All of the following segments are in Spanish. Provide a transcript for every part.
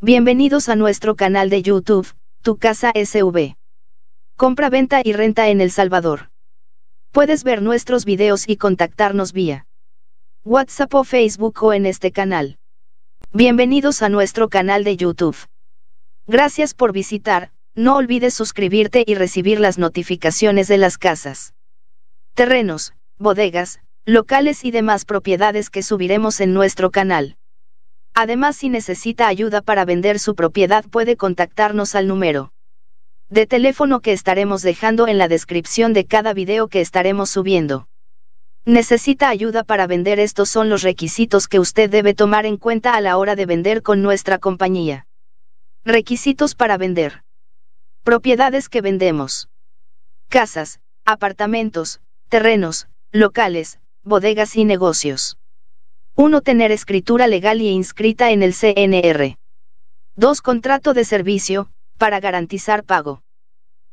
Bienvenidos a nuestro canal de YouTube, Tu Casa SV. Compra, venta y renta en El Salvador. Puedes ver nuestros videos y contactarnos vía WhatsApp o Facebook o en este canal. Bienvenidos a nuestro canal de YouTube. Gracias por visitar, no olvides suscribirte y recibir las notificaciones de las casas, terrenos, bodegas, locales y demás propiedades que subiremos en nuestro canal. Además, si necesita ayuda para vender su propiedad puede contactarnos al número de teléfono que estaremos dejando en la descripción de cada video que estaremos subiendo. Necesita ayuda para vender estos son los requisitos que usted debe tomar en cuenta a la hora de vender con nuestra compañía. Requisitos para vender. Propiedades que vendemos. Casas, apartamentos, terrenos, locales, bodegas y negocios. 1. Tener escritura legal y e inscrita en el CNR. 2. Contrato de servicio, para garantizar pago.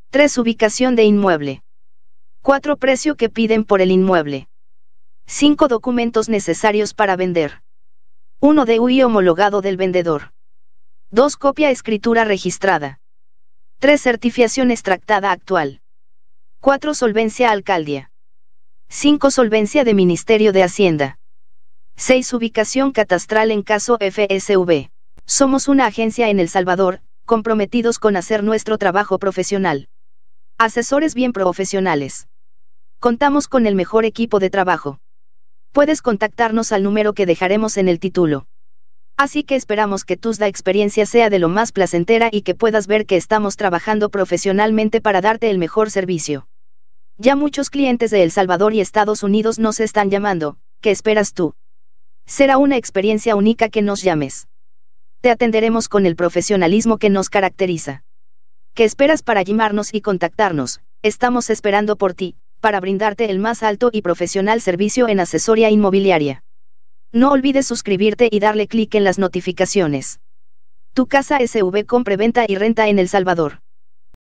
3. Ubicación de inmueble. 4. Precio que piden por el inmueble. 5. Documentos necesarios para vender. 1. DUI homologado del vendedor. 2. Copia escritura registrada. 3. Certificación extractada actual. 4. Solvencia alcaldía. 5. Solvencia de Ministerio de Hacienda. 6. Ubicación catastral en caso FSV. Somos una agencia en El Salvador, comprometidos con hacer nuestro trabajo profesional. Asesores bien profesionales. Contamos con el mejor equipo de trabajo. Puedes contactarnos al número que dejaremos en el título. Así que esperamos que tu la experiencia sea de lo más placentera y que puedas ver que estamos trabajando profesionalmente para darte el mejor servicio. Ya muchos clientes de El Salvador y Estados Unidos nos están llamando, ¿qué esperas tú? Será una experiencia única que nos llames. Te atenderemos con el profesionalismo que nos caracteriza. ¿Qué esperas para llamarnos y contactarnos? Estamos esperando por ti, para brindarte el más alto y profesional servicio en asesoría inmobiliaria. No olvides suscribirte y darle clic en las notificaciones. Tu casa SV compre-venta y renta en El Salvador.